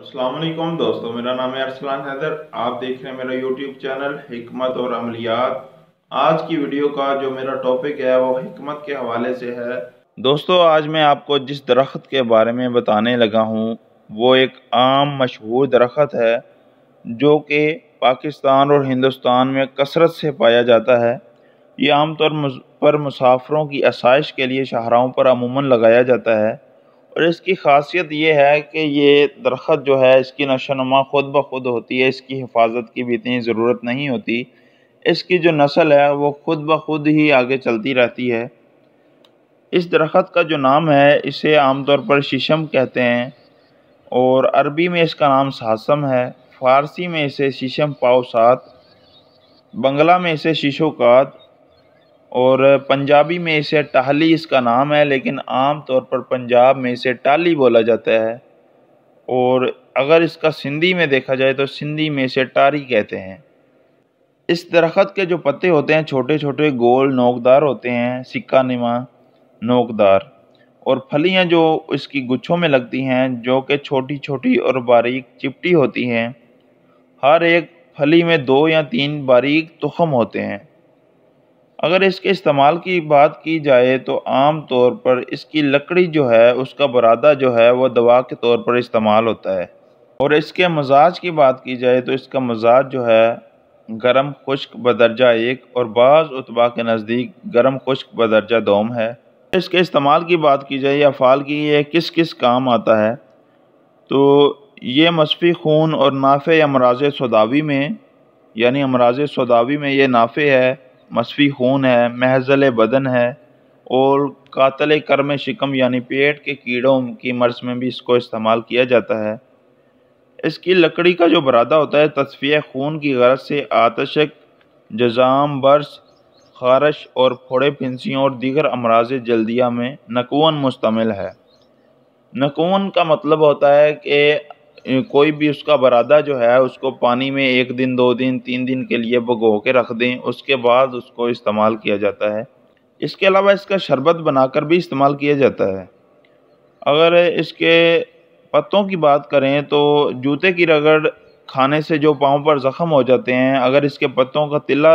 असलम दोस्तों मेरा नाम है अरसलान हैदर आप देख रहे हैं मेरा यूट्यूब चैनल हमत और अमलियात आज की वीडियो का जो मेरा टॉपिक है वो हमत के हवाले से है दोस्तों आज मैं आपको जिस दरख्त के बारे में बताने लगा हूँ वो एक आम मशहूर दरख्त है जो कि पाकिस्तान और हिंदुस्तान में कसरत से पाया जाता है ये आमतौर पर मुसाफरों की आसाइश के लिए शाहराओं पर अमूमन लगाया जाता है और इसकी खासियत ये है कि ये दरख्त जो है इसकी नशोनमा खुद ब खुद होती है इसकी हिफाजत की भी इतनी ज़रूरत नहीं होती इसकी जो नस्ल है वो खुद ब खुद ही आगे चलती रहती है इस दरख्त का जो नाम है इसे आमतौर पर शीशम कहते हैं और अरबी में इसका नाम सासम है फ़ारसी में इसे शीशम पाओसात बंगला में इसे शीशोकात और पंजाबी में इसे टाहली इसका नाम है लेकिन आम तौर पर पंजाब में इसे टाली बोला जाता है और अगर इसका सिंधी में देखा जाए तो सिंधी में इसे टारी कहते हैं इस दरख्त के जो पत्ते होते हैं छोटे छोटे गोल नोकदार होते हैं सिक्का नमा नोकदार और फलियां जो इसकी गुच्छों में लगती हैं जो कि छोटी छोटी और बारीक चिपटी होती हैं हर एक फली में दो या तीन बारीक तुखम होते हैं अगर इसके इस्तेमाल की बात की जाए तो आम तौर पर इसकी लकड़ी जो है उसका बरादा जो है वह दवा के तौर पर इस्तेमाल होता है और इसके मजाज की बात की जाए तो इसका मजाज जो है गर्म खुश्क बदरजा एक और बाज़ उतबा के नज़दीक गर्म खुश्क बदरजा दोम है इसके इस्तेमाल की बात की जाए या फ़ाल की ये किस किस काम आता है तो ये मसफ़ी खून और नाफ़े अमराज सदावी में यानी अमराज सदावी में ये नाफ़े है मसफ़ी खून है महज़ल बदन है और कातल कर्म शिकम यानी पेट के कीड़ों की मर्ज़ में भी इसको इस्तेमाल किया जाता है इसकी लकड़ी का जो बरादा होता है तस्फिया खून की गरज से आतशक जजाम बर्स खारश और फोड़े पिंसियों और दीगर अमराज जल्दिया में नकून मुश्तमिल है नकून का मतलब होता है कि कोई भी उसका बरादा जो है उसको पानी में एक दिन दो दिन तीन दिन के लिए भगो के रख दें उसके बाद उसको इस्तेमाल किया जाता है इसके अलावा इसका शरबत बनाकर भी इस्तेमाल किया जाता है अगर इसके पत्तों की बात करें तो जूते की रगड़ खाने से जो पाँव पर ज़ख़म हो जाते हैं अगर इसके पत्तों का तिला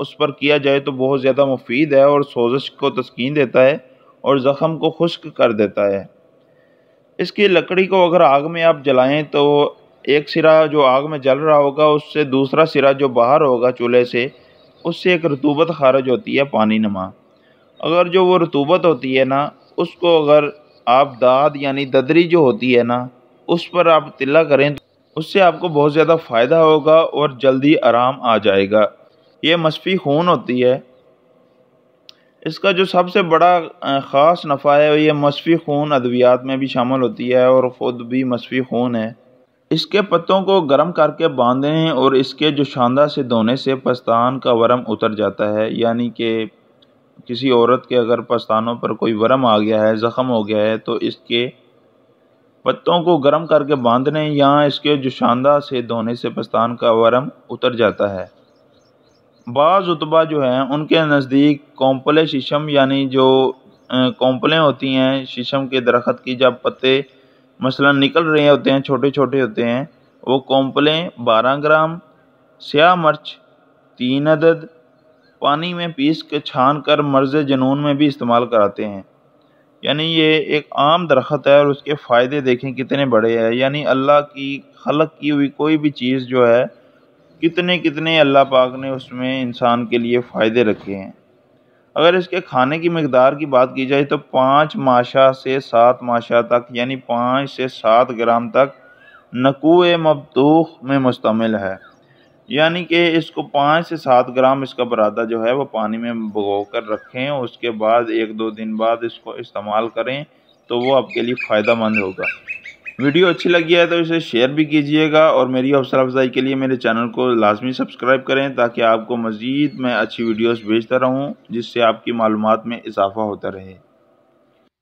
उस पर किया जाए तो बहुत ज़्यादा मुफीद है और सोजश को तस्कीन देता है और ज़ख़म को खुश्क कर देता है इसकी लकड़ी को अगर आग में आप जलाएं तो एक सिरा जो आग में जल रहा होगा उससे दूसरा सिरा जो बाहर होगा चूल्हे से उससे एक रतूबत खारिज होती है पानी नमा अगर जो वो रतूबत होती है ना उसको अगर आप दाद यानी ददरी जो होती है ना उस पर आप तिल्ला करें तो उससे आपको बहुत ज़्यादा फ़ायदा होगा और जल्दी आराम आ जाएगा ये मसफ़ी खून होती है इसका जो सबसे बड़ा ख़ास नफ़ा है ये मसफ़ी खून अद्वियात में भी शामिल होती है और ख़ुद भी मसफ़ी खून है इसके पत्तों को गर्म करके बांधें और इसके जो शानदा से धोने से पस्तान का वरम उतर जाता है यानी कि किसी औरत के अगर पस्तानों पर कोई वरम आ गया है ज़ख़म हो गया है तो इसके पत्तों को गर्म करके बांधने या इसके जोशानदा से धोने से पस्तान का वरम उतर जाता है बाज़ उतबा जो हैं उनके नज़दीक कोंपले शीशम यानी जो कौंपलें होती हैं शीशम के दरख़्त की जब पत्ते मसलन निकल रहे होते हैं छोटे छोटे होते हैं वो कौंपलें बारह ग्राम स्याह मर्च तीन अदद पानी में पीस के छान कर मर्ज़ जनून में भी इस्तेमाल कराते हैं यानी ये एक आम दरख्त है और उसके फ़ायदे देखें कितने बड़े हैं यानी अल्लाह की खलक की हुई कोई भी चीज़ जो है कितने कितने अल्लाह पाक ने उसमें इंसान के लिए फ़ायदे रखे हैं अगर इसके खाने की मकदार की बात की जाए तो पाँच माशा से सात माशा तक यानी पाँच से सात ग्राम तक नकू मबतूख में मुश्तमिल है यानी कि इसको पाँच से सात ग्राम इसका बरादा जो है वो पानी में भगो कर रखें उसके बाद एक दो दिन बाद इसको इस्तेमाल करें तो वो आपके लिए फ़ायदा मंद होगा वीडियो अच्छी लगी है तो इसे शेयर भी कीजिएगा और मेरी हौसला अफजाई के लिए मेरे चैनल को लाजमी सब्सक्राइब करें ताकि आपको मज़ीद मैं अच्छी वीडियोस भेजता रहूं जिससे आपकी मालूम में इजाफा होता रहे